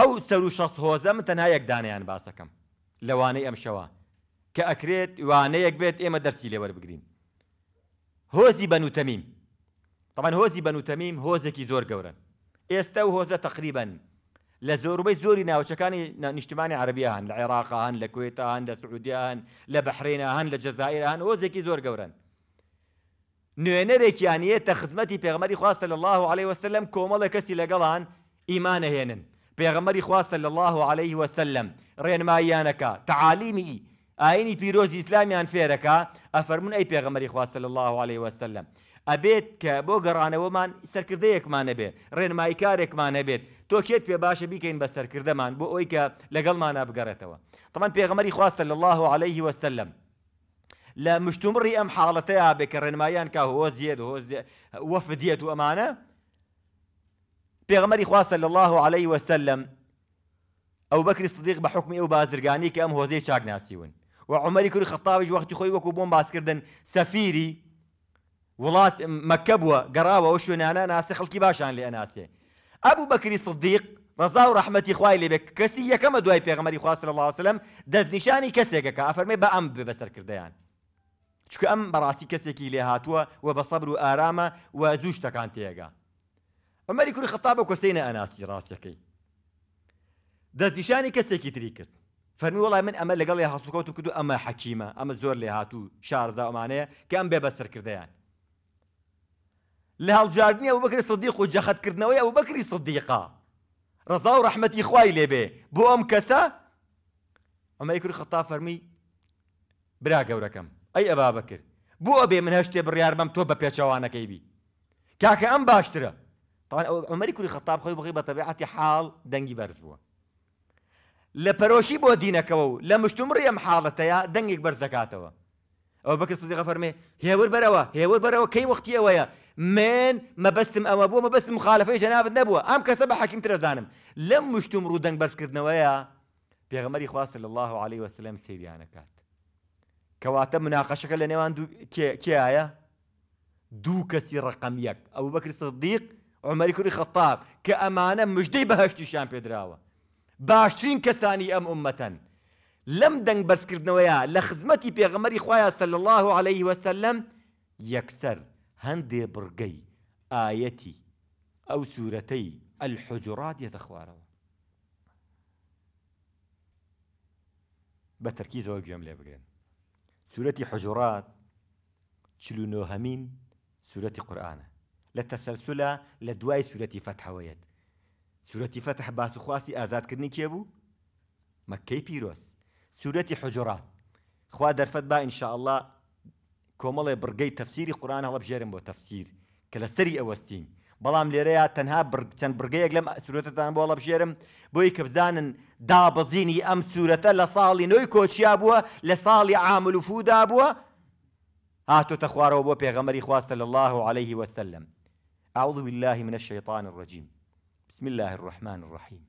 ئەو سەر و شەست هۆزە من تەنها یەکدانیان باسەکەم لەوانەی ئەمشەوە کە ئەکرێت وانەیەک بێت ئێمە دەرسی لێوەربگرین هۆزی بەنوتەمیم تەمان هۆزی بەنوتەمیم هۆزێکی زۆر گەورن ئێستا و هۆزە تقریبن لە زۆربەی زۆری ناوچەکانی نیشتمانی عربیان لە عێراقان لە کوێتان لە سعودیان لە بەحرینەهان لە جەزائران هۆزێکی زۆر گەورن نوێنەرێکیانە تە خزمەتی پێغمەری خواستە لە الله عليه وسلم کۆمەڵە کەسی لەگەڵان ئیمانەهێنن پێغەمەری خواستە لە الله عليه وسلم تعاليمي تعالیمی ئاینی پیرۆزی ئیسلامیان فێرەکە ئەفەرمون ئەی پێغەمەری خواستە لە الله عليه وسلم ئەبێت کە ما گەڕانەوەمان سەرکردەیەکمانە بێت ڕێنمایکارێکمانە بێت تۆ کێت پێ بس بیکەین بە سەرکردەمان بۆ ئەوی کە لەگەڵمانە بگەڕێتەوە طبعا پێغەمەری خواستە لە الله عليه وسلم لە ام ئەم حاڵەتەیە بێ مايان ڕێنمایان زيد هۆزیێت وەفدیێت وفديت ئەمانە پێغمەری خوا صلی الله عليه وسلم ئەو بكر الصديق بحكم حکمی بازرقاني كأم هو زي شاق ناسيون و عمەری خطابي وقت خوي خۆی وەکو بۆم سفيري ولات مكبوة قراوة وشو نانا ناسي خلقي باشان لێ ئەناسێ ئەبوو بەکری صدیق ڕزا و ڕحمەتی خوای لێ بێ کەسی یەکەمە دوای پێغمەری خوا صلی الله عليه وسلم دەستنیشانی کەسێکەکە ئەفەرمێ بە ئەم بێ ببسر چکە ئەم بەڕاستی کەسێکی لێ هاتووە و بە سەبر و ئارامە و زوو شتەکان تێگە ئەمەری کوری خەتا بە کۆسینە ئەناسی ڕاستەکەی دەستنیشانی کەسێکی تری کرد فەرمی وڵای من ئەمە لەگەڵی هەسوکەوت و کردو ئەمە حەکیمە ئەمە زۆر لێ هاتوو شارزا ئەمانەیە کە ئەم بێ بەسەرکردیان لە هەڵجاردنی ئەو بکری صدیق و جەخەتکردنەوەی ئەو بکری صدیقا ڕزا و ڕحمەتی خوای لێبێ بۆ ئەم کەسە ئەمەی کوری خەتا فەرمی برا گەورەکەم ئەی ئەبا بکرد بۆ ئەبێ من هەشتێ بڕیار بەم تۆ بە پێچەوانەکەی بی کاکە ئەم باشترە طبعا عمر كل خطاب خوي بغي بطبيعة حال دنجي لا بروشي بو دينك او لا ريم حالته يا دنجك برزكاته او بك صديق فرمي هي ور بروا هي ور بروا كي وقت يا ويا من ما بستم او ابو ما بس مخالفه جناب انا ام كسب حكيم ترزانم لم مشتم رو دنج برز كدنا ويا بيغمر اخوا صلى الله عليه وسلم سيدي انا كات كواته مناقشه كلا نيوان دو كي كي ايا دو كسي رقم يك ابو بكر الصديق عمەری کوری خەتاب کە ئەمانە مژدەی بەهشتیشان پێدراوە باشترین أم ئەم لم دن بس بەسکردنەوەیە لە لخزمتي بيغمري خوایە صلى الله عليه وسلم يكسر هەندێ برقي آيتي أو سورتي الحجرات یەتە خوارەوە بە تەرکی زەوە گوێم لێ بگرن سوورەتی حجرات چلونۆهەمین سوورەتی قورآانە لە تەسەلسولە لە دوای سوورەتی فەتحەوەیەت سوورەتی فەتح باس و خواسی ئازادکردنی کێبوو مەکەی پیرۆس سوورەتی حجرات خوا دەرفەت با ئینشاءله کۆمەڵێ بڕگەی تەفسیری قورآان هەڵە بژێرم بۆ تەفسیر کە لە سەری ئەوەستین بەڵام لێرەیە تەنها چەند برگەیەک لەم سوورەتتان بۆڵە بژێرم بۆی کە بزانن دابزینی ئەم سوورەتە لە ساڵی نوۆی کۆچیا بووە لە ساڵی عامل و فودا بووە هاتۆتە خوارەوە بۆ پێغەمەری خواستە لە الله و عليه وسلم أعوذ بالله من الشيطان الرجيم بسم الله الرحمن الرحيم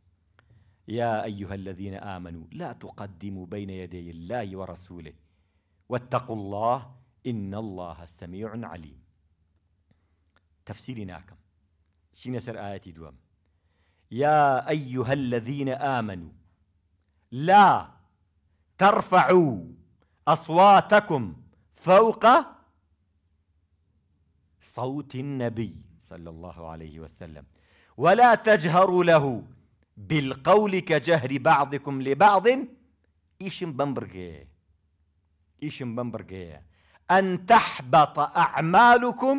يا أيها الذين آمنوا لا تقدموا بين يدي الله ورسوله واتقوا الله إن الله سميع عليم تفسيري ناكم سينسر آياتي دوام يا أيها الذين آمنوا لا ترفعوا أصواتكم فوق صوت النبي صلى الله عليه وسلم ولا تجهروا له بالقول كجهر بعضكم لبعض إيشم بمبرجي إيشم بمبرجي أن تحبط أعمالكم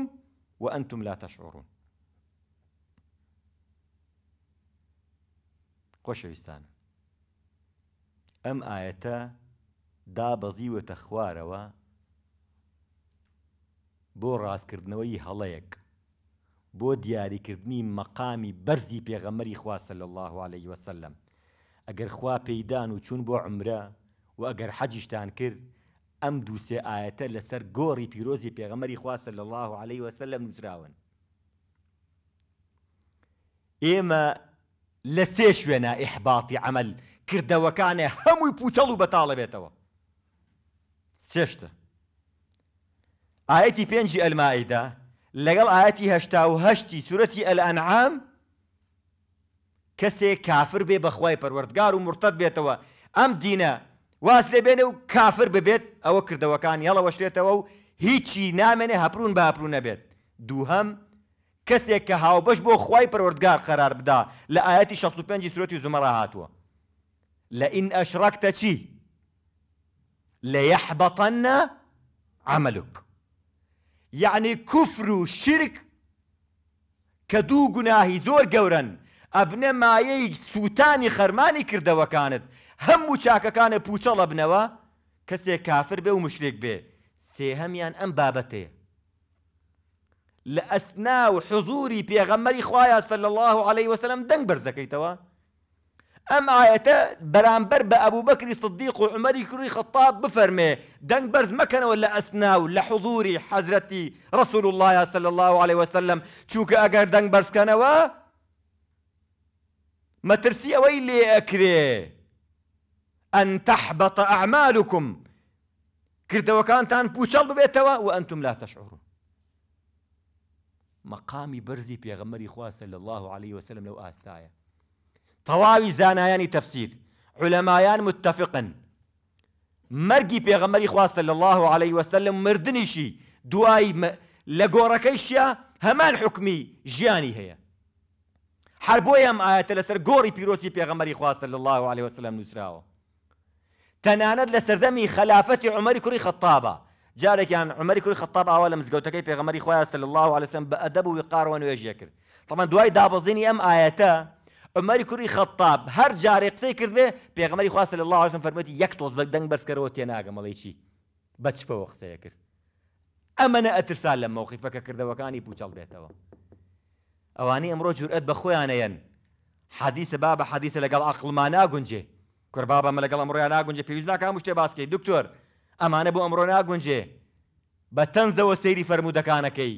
وأنتم لا تشعرون ام ايتا دا بزيوه دابەزیوەتە خوارەوە راس ڕاستکردنەوەی هلايك بۆ دیاریکردنی مەقامی بەرزی پێغەمەری خواسە لە الله عليه وسلم ئەگەر خوا پەیدان و چون بۆ عمرە و ئەگەر حەجیشتان کرد ئەم دووسێ ئاەتە لەسەر گۆڕی پیرۆزی پێغەمەری خواسە لە الله عليه وسلم نووسراون ئێمە لە سێ شوێنە ئیحباتی ئەمەل کردەوەکانێ هەمووی پوچەڵ و بەتاڵە بێتەوە سێشتە ئاەتی پێنجی ئەلمائیدا لەگەڵ ئاەتی هەشتا و هەشتی سوورەتی ئەلئەنعام کەسێک کافر بێ بەخوای پەروەردگار و مرتد بێتەوە ئەم دینە واز لێ بێنێ و کافر ببێت ئەوە کردەوەکان یەڵە وەشرێتەوە و هیچی نامێنێ هەپرون باپرون نەبێت دووهم کەسێک کە هاوبەش بۆ خی پەروەردگار قەرار بدا لە ئاەتی 65 سوەتی زمەرا هاتووە لە ئین ئەشڕکتە چی لە یەحبەتەنە عملوک یعنی کوفر و شرک کە دوو گوناهی زۆر گەورن ئەبنە مایەی سووتانی خەرمانی کردەوەکانت هەموو چاکەکانە پوچەڵە بنەوە کەسێک کافر بێ و مشرێک بێ سێهەمیان ئەم بابەتەیە لە ئەسنا و حزوری پێغەمەری خوایە سەل الله عليه وسلم دەنگ بەرزەکەیتەوە ام ئاەتە آية بەرامبەر بە ئەبوو بەکری صدیق و عمەری کوڕی خەتاب بفەرمێ دەنگ ولا مەکەنەوە ولا ئەسنا و لە الله صلى الله عليه وسلم چونکە ئەگەر دەنگ بەرزکەنەوە مەترسی ئەوەی لێ ئەکرێ ئەن تەحبەتە ئەعمالکم کردەوەکانتان پوچەڵ ببێتەوە و وانتم لا مقامي برزي في غمري خواه صلى الله عليه وسلم لو ئاستایە طواوي زانايان تفسير علمايان متفقن مرقي بيغمري خواستە صلى الله عليه وسلم مردنيشي دواي لە لقوركيشيا همان حكمي جياني هي حربويا بۆی آية لسر قوري بيروسي پیرۆسی پێغەمەری صلى الله عليه وسلم نسراو تناند لسر سەردەمی خلافەتی عمەری كري خەتابە جارك يعني کوری كري ئاوا لە مزگەوتەکەی پێغەمەری خواستە صلى الله عليه وسلم بأدب ئەدەب و وقارەوە طبعا دواي دابزيني أم آياتا عمەری کوری خەتاب هەر جارێ قسەی کردێ پێغمەری خواستە لە اللهزم فەرمەتی یەک تۆز بە دەنگ بەرزکەرەوە تێناگەمەڵی چی بەچپەوە قسەیە کرد ئەمەە ئەترسا لە مەوقیفەکە کردەوەکانی پوچەڵ بێتەوە ئەوانی ئەمڕۆ جورئەت بە خۆیانەیەن حەدیسە با بە حەدیسە لەگەڵ عقلمان ناگونجێ کوربا بەمە لەگەڵ ئەمڕۆیان ناگونجێ پێویست ناکام شتێ باسکەی دکتۆر ئەمانە بۆ ئەمڕۆ ناگونجێ بە تەنزەوە سەیری فەرمودەکانەکەی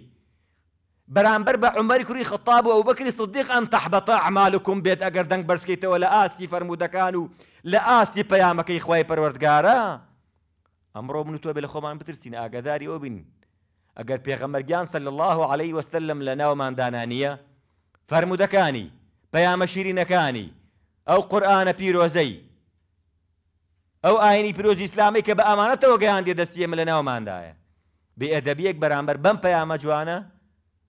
بەرامبەر بە عمر كري خطاب و ئەو بکری صدیق ئەم تەحبەتە ئەعمالکم بێت ئەگەر دەنگ بەرزکەیتەوە لە ئاستی فەرمودەکان و لە ئاستی پەیامەکەی خوای پەروەردگارە ئەمڕۆ من تۆ بێ لە خۆمان بترسین ئاگاداری ئەو بین ئەگەر پێغەمەرگیان سەل الله عليه وسلم لە ناوماندانانیە فەرمودەکانی پەیامە شیرینەکانی ئەو قورآانە پیرۆزەی ئەو ئاینی پیرۆزی ئیسلامی کە بە ئەمانەتەوە گەیان دێ دەستیێمە لە ناوماندایە بێ ئەدەبیەک بەرامبەر بەم پەیامە جوانە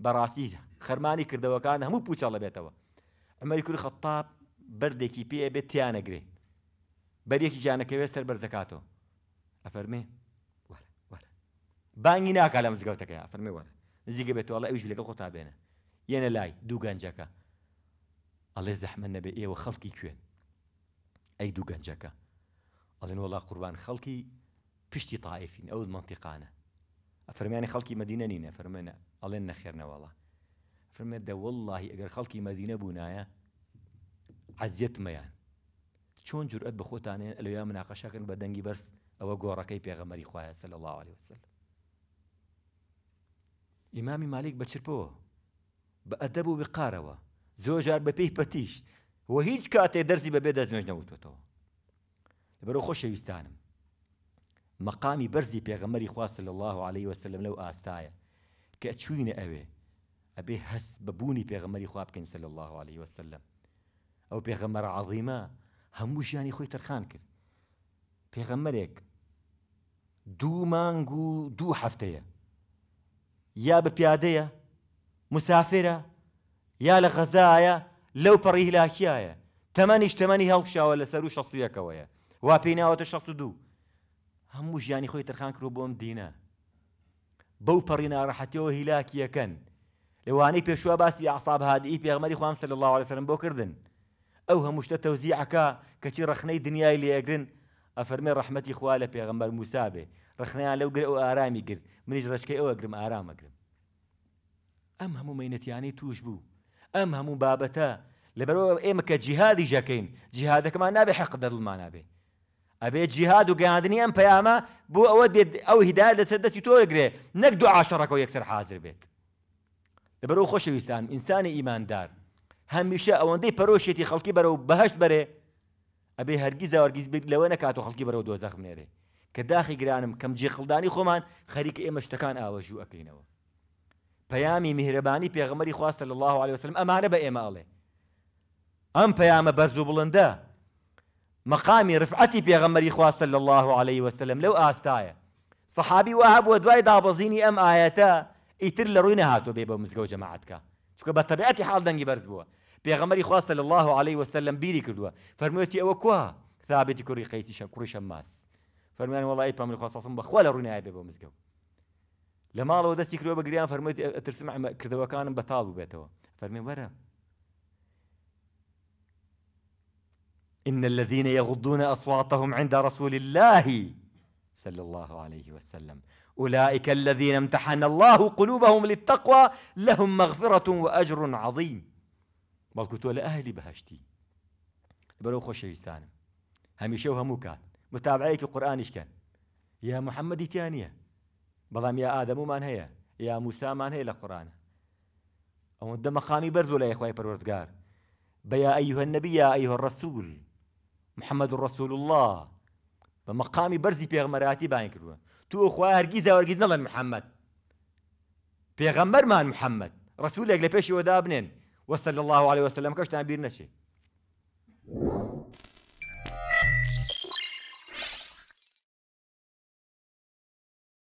بەڕاستی خەرمانی کردەوەکان هەموو پوچەڵە بێتەوە ئەمەری کوور خەتاب بردێکی پێ بێت تیانەگرێ بەرێکی جانەکەوێت سەر بەرزەکاتەوە ئەفەرمێ بانگی ناکە لە مزگەوتەکە ئەفەرمێ وەرە نزیگە بێتەوەڵە ئەوش لەگەڵ خۆتا بێنە یەنە لای دوو گەنجەکە ئەڵێ زەحمە نەبێ ئێوە خەڵکی کوێن ئەی دوو گەنجەکە ئەڵێن وەڵا قوربان خەڵکی پشتی تاائفین ئەو منتیقانە ئەفەرمیانی خەڵکی مەدینە نینە فەرمێنە ئەڵێن نەخێرنەوەڵە فرمێت دەوەڵی ئەگەر خەڵکی مەدینە بوونایە عزیەتمەیان چۆن جورئەت بە خۆتانێن ئەلویا مناقەشەکەن بە دەنگی بەرز ئەوە گۆڕەکەی پێغەمەری خوایە سەل الله عليه وسلم ئیمامی مالک بەچرپەوە بە ئەدەب و بقارەوە زۆژار بە پێی پەتیش و هیچ کاتێ دەرزی بەبێ دەستنوێژ نەوتوتەوە لەبەرەوە خۆشەویستانم مەقامی بەرزی پێغەمەری خواست لە الله عليه وسلم لەو ئاستایە کە چوینە ئەوێ ئەبێ هەست بەبوونی پێغەمەری خواب بکەین سەل الله عليه وسلم ئەو پێغەمەرە عظیمە هەموو ژیانی خۆی تەرخان کرد پێغەمەرێک دوو مانگ و دوو هەفتەیە یا بە پیادەیە مسافرە یا لە غەزایە لەو پەڕی هلاکیایە تەمەنیش تەمەنی هەڵکشاوە لەسەر و شەسویەکەوەیە وا پێیناوەتە شەست و دوو هەموو ژیانی خۆی تەرخان کرۆ بۆم دینە بو بەو پەڕی ناڕەحەتەوە هیلاکیەکەن لەوانەی پێشوا باسی اعصاب هادی پێغمەری خوان سەر الله وسلم بو کردن او همشت توزیع کا کچی رخنی دنیای لی اگرن افرمی لێگرن ئەفەرمێ ڕەحمەتی خوا لە پێغمبەر موسابێ ڕخنیان لەو گر ئەو ئارامی کرد او اگرم آرام اگرم ام همو مینت یعنی توش بو ام بوو ئەم هەموو بابەتە لەبەرەوە ئێمە کە جیهادی ژەکەین جیهادەکەمان حق حەق دەڵمان نابێ ئەبێ جیهاد و گەاندنی ئەم پەیامە بۆ ئەوە ئەو هیدای لەسەر دەستی تۆرەگرێ نەک دو عاشەڕەکە یەکسەر حاضر بێت لەبەر ئەو خۆشەویستان ئینسانی ئیماندار هەمیشە ئەوەندەی پەرۆشێتی خەڵکی بەرە و بەهشت بەرێ ئەبێ هەرگیز هەرگیز بیت لەوە نەکات و خەڵکی بەرەو دۆزەخ منێرێ کە داخی گرانم کەم جێخڵدانی خۆمان خەریکە ئێمە شتەکان ئاوەژوو ئەەکەینەوە پەیامی میهرەبانی پێغەمەری خواستە لە الله عليه وسلم ئەمانە بە ئێمە ئەڵێ ئەم پەیامە بەرز و بڵندە مقامي رفعتي في غمر إخوة صلى الله عليه وسلم لو آستايا صحابي وأهب ودواي دابزيني أم آياتا إتر لروينا هاتو بيبا مزقو جماعتك شكو بطبيعتي حال دنجي برز بوا في إخوة صلى الله عليه وسلم بيري كردوا فرموتي أو كوها ثابت كوري قيسي شم كوري شماس فرميان والله إيبا من إخوة صلى الله عليه وسلم بخوة بيبا مزقو لما لو دستي كردوا بقريان فرميوتي ترسمع كردوا كان بطالبو بيتوا فرمي ورا إن الذين يغضون أصواتهم عند رسول الله صلى الله عليه وسلم أولئك الذين امتحن الله قلوبهم للتقوى لهم مغفرة وأجر عظيم بەڵکو تۆ لە ئەهلی بەهشتی بەرەو خۆشەویستانم هەمیشە و هەموو کات متابعەیەکی قورآانیشکەن یا محەممەدی تیان نییە بەڵام یا ئادەمومان هەیە یا موسامان هەیە لە قورآانە ئەوەندە مقامي بەرزۆ لای يا إخوائي بروردقار بيا أيها النبي يا أيها الرسول محمد ڕسول الله بە برزي بەرزی پێغمەراتی بان کردووە تو خوا هەرگیز هەرگیز نەڵێن محەممەد پێغەمبەرمان محەممەد ڕسوولێک لە پێشیەوەدا بنێن وصلى الله عليه وسلم کەشتان بیر نەچێت